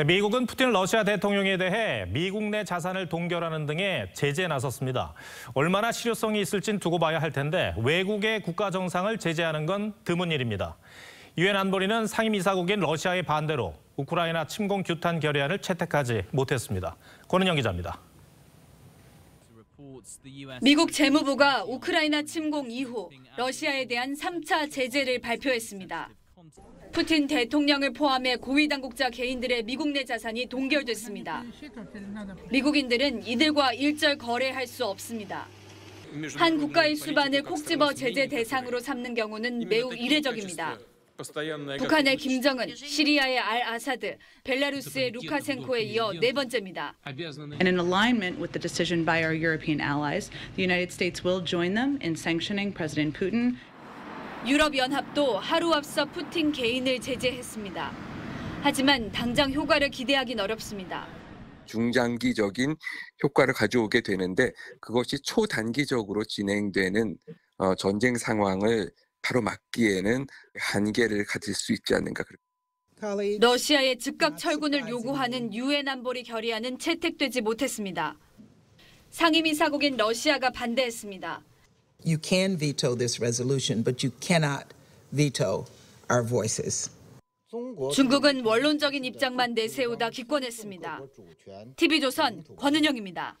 네, 미국은 푸틴 러시아 대통령에 대해 미국 내 자산을 동결하는 등의 제재에 나섰습니다. 얼마나 실효성이 있을진 두고 봐야 할 텐데 외국의 국가 정상을 제재하는 건 드문 일입니다. 유엔 안보리는 상임이사국인 러시아의 반대로 우크라이나 침공 규탄 결의안을 채택하지 못했습니다. 권은영 기자입니다. 미국 재무부가 우크라이나 침공 이후 러시아에 대한 3차 제재를 발표했습니다. 푸틴 대통령을 포함해 고위 당국자 개인들의 미국 내 자산이 동결됐습니다. 미국인들은 이들과 일절 거래할 수 없습니다. 한 국가의 수반을 콕 집어 제재 대상으로 삼는 경우는 매우 이례적입니다. 북한의 김정은, 시리아의 알 아사드, 벨라루스의 루카센코에 이어 네 번째입니다. And in alignment with the decision by our European allies, the United States will join them in sanctioning President Putin 유럽연합도 하루 앞서 푸틴 개인을 제재했습니다. 하지만 당장 효과를 기대하기는 어렵습니다. 중장기적인 효과를 가져오게 되는데 그것이 초단기적으로 진행되는 어, 전쟁 상황을 바로 막기에는 한계를 가질 수 있지 않는가. 러시아의 즉각 철군을 요구하는 유엔 안보리 결의안은 채택되지 못했습니다. 상임이사국인 러시아가 반대했습니다. You can veto this resolution, but you cannot veto our voices. 중국은 원론적인 입장만 내세우다 기권했습니다. TV조선 권은영입니다.